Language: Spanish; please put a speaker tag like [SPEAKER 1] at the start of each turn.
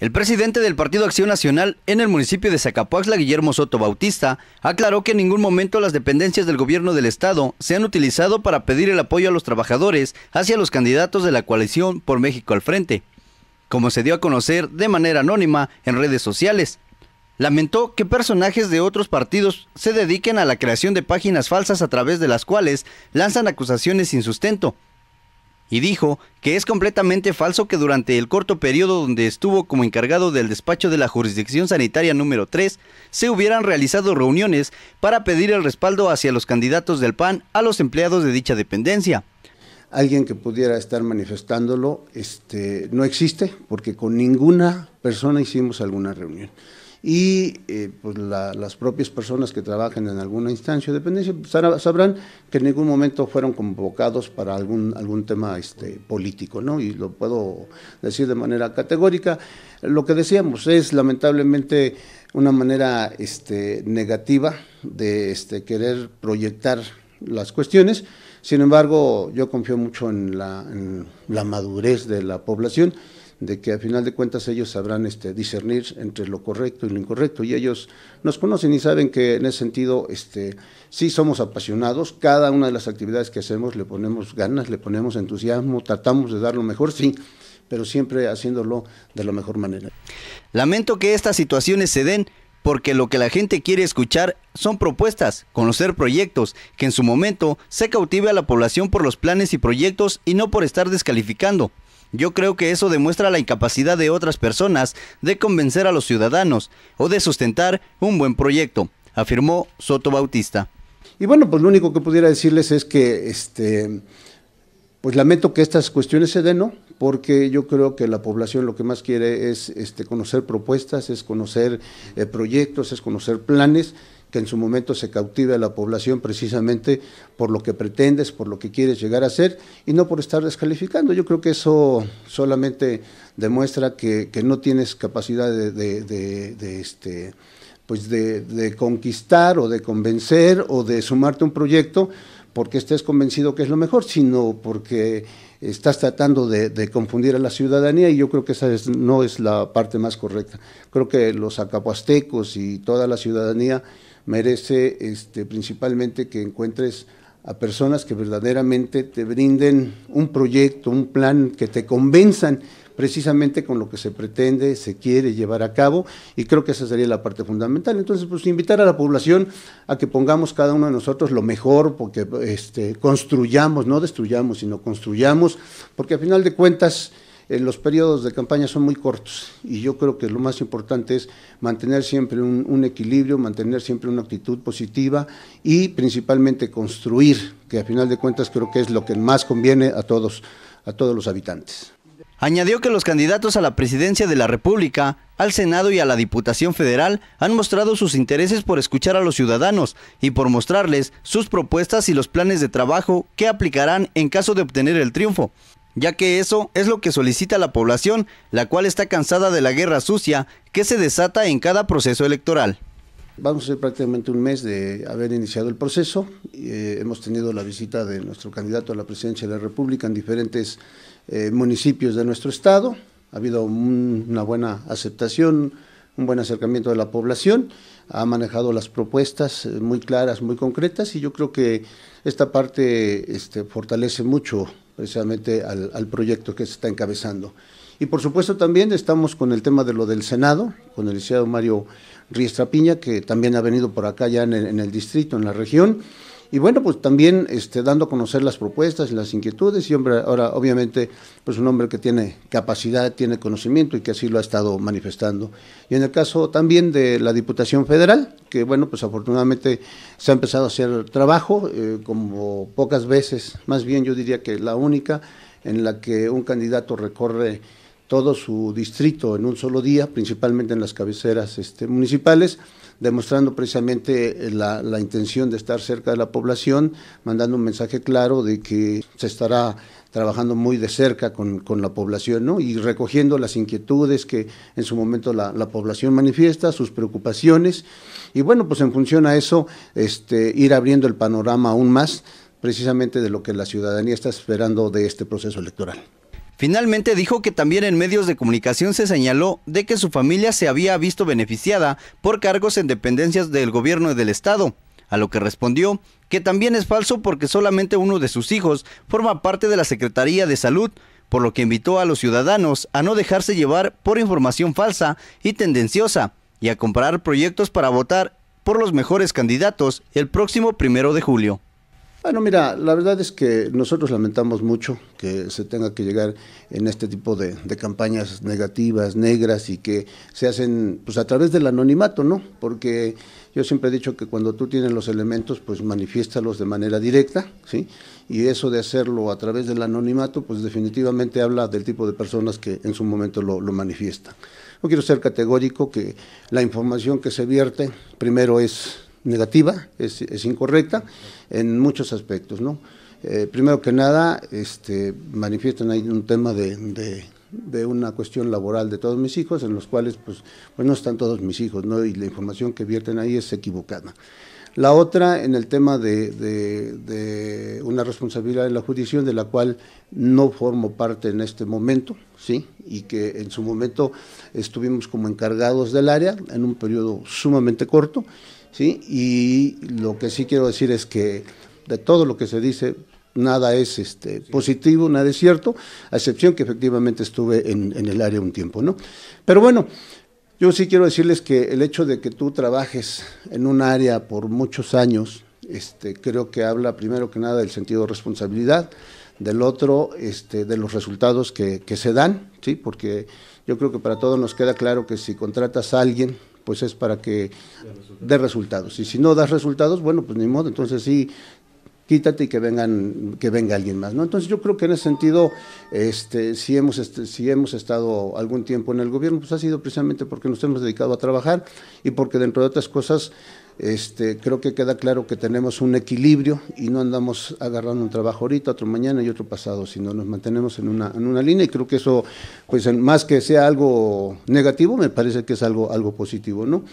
[SPEAKER 1] El presidente del Partido Acción Nacional en el municipio de Zacapuaxla, Guillermo Soto Bautista, aclaró que en ningún momento las dependencias del gobierno del estado se han utilizado para pedir el apoyo a los trabajadores hacia los candidatos de la coalición por México al frente, como se dio a conocer de manera anónima en redes sociales. Lamentó que personajes de otros partidos se dediquen a la creación de páginas falsas a través de las cuales lanzan acusaciones sin sustento y dijo que es completamente falso que durante el corto periodo donde estuvo como encargado del despacho de la jurisdicción sanitaria número 3 se hubieran realizado reuniones para pedir el respaldo hacia los candidatos del PAN a los empleados de dicha dependencia. Alguien que pudiera estar manifestándolo este, no existe porque con
[SPEAKER 2] ninguna persona hicimos alguna reunión y eh, pues las propias personas que trabajan en alguna instancia de dependencia sabrán que en ningún momento fueron convocados para algún, algún tema este, político, ¿no? Y lo puedo decir de manera categórica. Lo que decíamos es lamentablemente una manera este, negativa de este, querer proyectar las cuestiones. Sin embargo, yo confío mucho en la madurez de la población de que al final de cuentas ellos sabrán este, discernir entre lo correcto y lo incorrecto y ellos nos conocen y saben que en ese sentido este, sí somos apasionados, cada una de las actividades que hacemos le ponemos
[SPEAKER 1] ganas, le ponemos entusiasmo, tratamos de dar lo mejor, sí, pero siempre haciéndolo de la mejor manera. Lamento que estas situaciones se den porque lo que la gente quiere escuchar son propuestas, conocer proyectos, que en su momento se cautive a la población por los planes y proyectos y no por estar descalificando, yo creo que eso demuestra la incapacidad de otras personas de convencer a los ciudadanos o de sustentar un buen proyecto, afirmó Soto Bautista.
[SPEAKER 2] Y bueno, pues lo único que pudiera decirles es que este pues lamento que estas cuestiones se den, ¿no? Porque yo creo que la población lo que más quiere es este, conocer propuestas, es conocer eh, proyectos, es conocer planes que en su momento se cautive a la población precisamente por lo que pretendes, por lo que quieres llegar a ser y no por estar descalificando. Yo creo que eso solamente demuestra que, no tienes capacidad de, este, pues de conquistar o de convencer o de sumarte a un proyecto porque estés convencido que es lo mejor, sino porque estás tratando de, confundir a la ciudadanía y yo creo que esa no es la parte más correcta. Creo que los acapuastecos y toda la ciudadanía merece este, principalmente que encuentres a personas que verdaderamente te brinden un proyecto, un plan, que te convenzan precisamente con lo que se pretende, se quiere llevar a cabo, y creo que esa sería la parte fundamental. Entonces, pues invitar a la población a que pongamos cada uno de nosotros lo mejor, porque este, construyamos, no destruyamos, sino construyamos, porque al final de cuentas eh, los periodos de campaña son muy cortos y yo creo que lo más importante es mantener siempre un, equilibrio, mantener siempre una actitud positiva y principalmente construir, que a final de cuentas creo que es lo que más conviene a todos, a todos los habitantes.
[SPEAKER 1] Añadió que los candidatos a la presidencia de la República, al Senado y a la Diputación Federal han mostrado sus intereses por escuchar a los ciudadanos y por mostrarles sus propuestas y los planes de trabajo que aplicarán en caso de obtener el triunfo ya que eso es lo que solicita la población, la cual está cansada de la guerra sucia que se desata en cada proceso electoral. Vamos a ser prácticamente un
[SPEAKER 2] mes de haber iniciado el proceso. Eh, hemos tenido la visita de nuestro candidato a la presidencia de la República en diferentes eh, municipios de nuestro estado. Ha habido una buena aceptación, un buen acercamiento de la población, ha manejado las propuestas eh, muy claras, muy concretas y yo creo que esta parte este, fortalece mucho precisamente al, proyecto que se está encabezando. Y por supuesto también estamos con el tema de lo del Senado, con el licenciado Mario Riestra Piña, que también ha venido por acá ya en el distrito, en la región, y bueno, pues también este, dando a conocer las propuestas y las inquietudes. Y hombre, ahora, obviamente, pues un hombre que tiene capacidad, tiene conocimiento y que así lo ha estado manifestando. Y en el caso también de la Diputación Federal, que bueno, pues afortunadamente se ha empezado a hacer trabajo, eh, como pocas veces, más bien yo diría que la única en la que un candidato recorre todo su distrito en un solo día, principalmente en las cabeceras este, municipales, demostrando precisamente eh, la, intención de estar cerca de la población, mandando un mensaje claro de que se estará trabajando muy de cerca con, la población ¿no? y recogiendo las inquietudes que en su momento la, la, población manifiesta, sus preocupaciones y bueno, pues en función a eso, este, ir abriendo el panorama aún más precisamente de lo que la ciudadanía está
[SPEAKER 1] esperando de este proceso electoral. Finalmente dijo que también en medios de comunicación se señaló de que su familia se había visto beneficiada por cargos en dependencias del gobierno y del Estado, a lo que respondió que también es falso porque solamente uno de sus hijos forma parte de la Secretaría de Salud, por lo que invitó a los ciudadanos a no dejarse llevar por información falsa y tendenciosa y a comprar proyectos para votar por los mejores candidatos el próximo primero de julio.
[SPEAKER 2] Bueno, mira, la verdad es que nosotros lamentamos mucho que se tenga que llegar en este tipo de, campañas negativas, negras y que se hacen pues a través del anonimato, ¿no? Porque yo siempre he dicho que cuando tú tienes los elementos, pues manifiéstalos de manera directa, ¿sí? Y eso de hacerlo a través del anonimato, pues definitivamente habla del tipo de personas que en su momento lo, lo manifiestan. No quiero ser categórico que la información que se vierte primero es negativa, es, incorrecta en muchos aspectos, ¿no? Eh, primero que nada, este, manifiestan ahí un tema de, una cuestión laboral de todos mis hijos, en los cuales pues, pues, no están todos mis hijos, ¿no? Y la información que vierten ahí es equivocada. La otra en el tema de, una responsabilidad de la jurisdicción de la cual no formo parte en este momento, ¿sí? y que en su momento estuvimos como encargados del área en un periodo sumamente corto ¿sí? Y lo que sí quiero decir es que de todo lo que se dice, nada es este, positivo, nada es cierto, a excepción que efectivamente estuve en, el área un tiempo, ¿no? Pero bueno, yo sí quiero decirles que el hecho de que tú trabajes en un área por muchos años, este, creo que habla primero que nada del sentido de responsabilidad, del otro, este, de los resultados que, que se dan, ¿sí? Porque yo creo que para todos nos queda claro que si contratas a alguien pues es para que dé resultados. Y si no das resultados, bueno, pues ni modo, entonces sí quítate y que vengan que venga alguien más no entonces yo creo que en ese sentido este si hemos si hemos estado algún tiempo en el gobierno pues ha sido precisamente porque nos hemos dedicado a trabajar y porque dentro de otras cosas este, creo que queda claro que tenemos un equilibrio y no andamos agarrando un trabajo ahorita, otro mañana y otro pasado, sino nos mantenemos en una, en una línea y creo que eso, pues más que sea algo negativo, me parece que es algo, algo positivo, ¿no?